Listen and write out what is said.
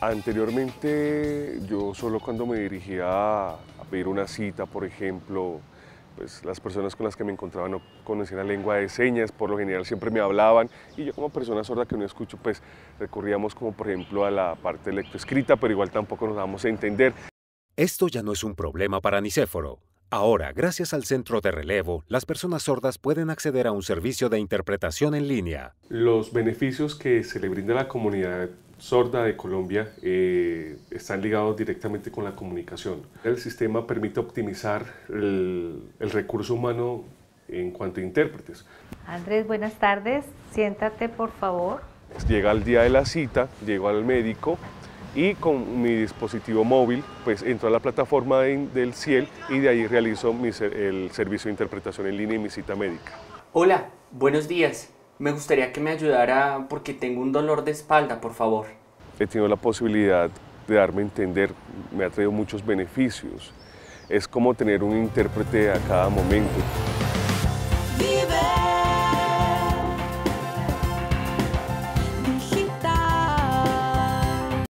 Anteriormente yo solo cuando me dirigía a pedir una cita, por ejemplo, pues las personas con las que me encontraba no conocían la lengua de señas, por lo general siempre me hablaban y yo como persona sorda que no escucho, pues recurríamos como por ejemplo a la parte lectoescrita, pero igual tampoco nos damos a entender. Esto ya no es un problema para Nicéforo. Ahora, gracias al centro de relevo, las personas sordas pueden acceder a un servicio de interpretación en línea. Los beneficios que se le brinda a la comunidad sorda de Colombia eh, están ligados directamente con la comunicación. El sistema permite optimizar el, recurso humano en cuanto a intérpretes. Andrés, buenas tardes. Siéntate, por favor. Llega el día de la cita, llego al médico y con mi dispositivo móvil, pues entro a la plataforma del CIEL y de ahí realizo el servicio de interpretación en línea y mi cita médica. Hola, buenos días. Me gustaría que me ayudara porque tengo un dolor de espalda, por favor. He tenido la posibilidad de darme a entender, me ha traído muchos beneficios. Es como tener un intérprete a cada momento.